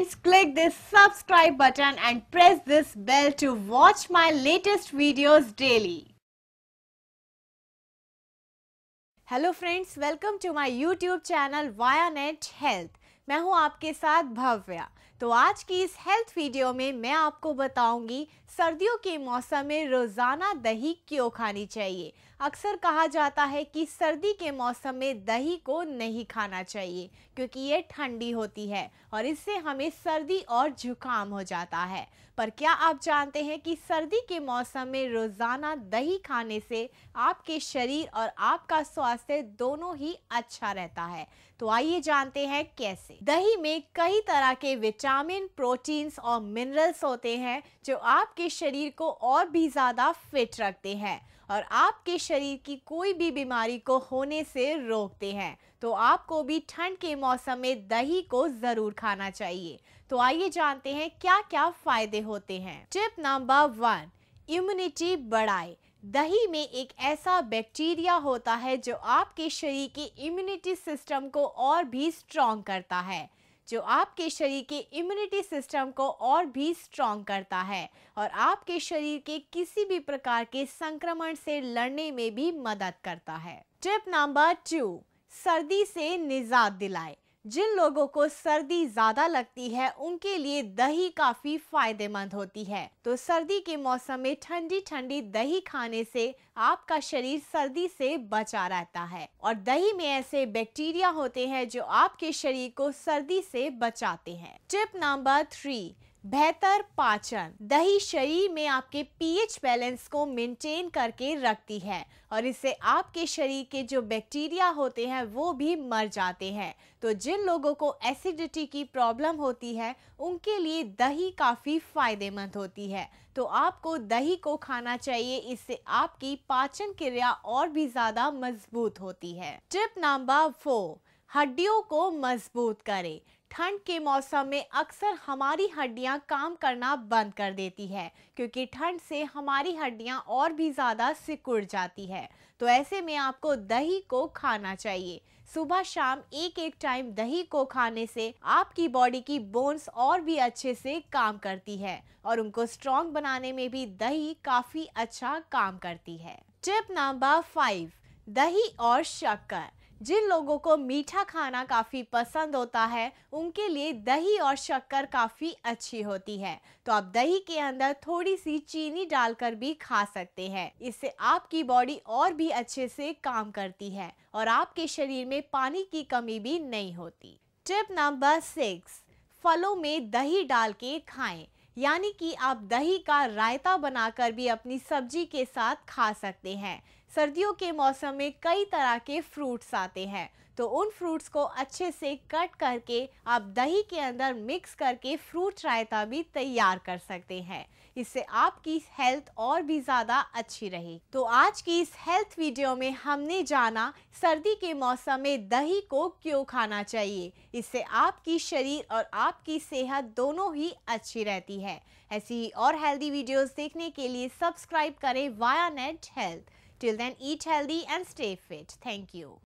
friends click this subscribe button and press this bell to watch my latest videos daily. Hello friends welcome to my YouTube channel ViaNet Health. मैं हूं आपके साथ भव्या तो आज की इस हेल्थ वीडियो में मैं आपको बताऊंगी सर्दियों के मौसम में रोज़ाना दही क्यों खानी चाहिए अक्सर कहा जाता है कि सर्दी के मौसम में दही को नहीं खाना चाहिए क्योंकि ये ठंडी होती है और इससे हमें सर्दी और जुकाम हो जाता है पर क्या आप जानते हैं कि सर्दी के मौसम में रोज़ाना दही खाने से आपके शरीर और आपका स्वास्थ्य दोनों ही अच्छा रहता है तो आइए जानते हैं कैसे दही में कई तरह के विटामिन प्रोटीन्स और मिनरल्स होते हैं जो आपके शरीर को और भी ज़्यादा फिट रखते हैं और आपके शरीर की कोई भी बीमारी को होने से रोकते हैं तो आपको भी ठंड के मौसम में दही को ज़रूर खाना चाहिए तो आइए जानते हैं क्या क्या फ़ायदे होते हैं टिप नंबर वन इम्यूनिटी बढ़ाए दही में एक ऐसा बैक्टीरिया होता है जो आपके शरीर के इम्यूनिटी सिस्टम को और भी स्ट्रॉन्ग करता है जो आपके शरीर के इम्यूनिटी सिस्टम को और भी स्ट्रॉन्ग करता है और आपके शरीर के किसी भी प्रकार के संक्रमण से लड़ने में भी मदद करता है टिप नंबर टू सर्दी से निजात दिलाए जिन लोगों को सर्दी ज्यादा लगती है उनके लिए दही काफी फायदेमंद होती है तो सर्दी के मौसम में ठंडी ठंडी दही खाने से आपका शरीर सर्दी से बचा रहता है और दही में ऐसे बैक्टीरिया होते हैं जो आपके शरीर को सर्दी से बचाते हैं टिप नंबर थ्री बेहतर पाचन दही शरीर में आपके पीएच बैलेंस को मेंटेन करके रखती है और इससे आपके शरीर के जो बैक्टीरिया होते हैं वो भी मर जाते हैं तो जिन लोगों को एसिडिटी की प्रॉब्लम होती है उनके लिए दही काफ़ी फायदेमंद होती है तो आपको दही को खाना चाहिए इससे आपकी पाचन क्रिया और भी ज़्यादा मजबूत होती है टिप नंबर फोर हड्डियों को मजबूत करे ठंड के मौसम में अक्सर हमारी हड्डियां काम करना बंद कर देती है क्योंकि ठंड से हमारी हड्डियां और भी ज़्यादा सिकुड़ जाती है तो ऐसे में आपको दही को खाना चाहिए सुबह शाम एक एक टाइम दही को खाने से आपकी बॉडी की बोन्स और भी अच्छे से काम करती है और उनको स्ट्रॉन्ग बनाने में भी दही काफ़ी अच्छा काम करती है टिप नंबर फाइव दही और शक्कर जिन लोगों को मीठा खाना काफ़ी पसंद होता है उनके लिए दही और शक्कर काफ़ी अच्छी होती है तो आप दही के अंदर थोड़ी सी चीनी डालकर भी खा सकते हैं इससे आपकी बॉडी और भी अच्छे से काम करती है और आपके शरीर में पानी की कमी भी नहीं होती टिप नंबर सिक्स फलों में दही डाल के खाएं यानी कि आप दही का रायता बनाकर भी अपनी सब्जी के साथ खा सकते हैं सर्दियों के मौसम में कई तरह के फ्रूट्स आते हैं तो उन फ्रूट्स को अच्छे से कट करके आप दही के अंदर मिक्स करके फ्रूट रायता भी तैयार कर सकते हैं इससे आपकी हेल्थ और भी ज़्यादा अच्छी रहे तो आज की इस हेल्थ वीडियो में हमने जाना सर्दी के मौसम में दही को क्यों खाना चाहिए इससे आपकी शरीर और आपकी सेहत दोनों ही अच्छी रहती है ऐसी और हेल्दी वीडियोस देखने के लिए सब्सक्राइब करें via Net Health till then eat healthy and stay fit thank you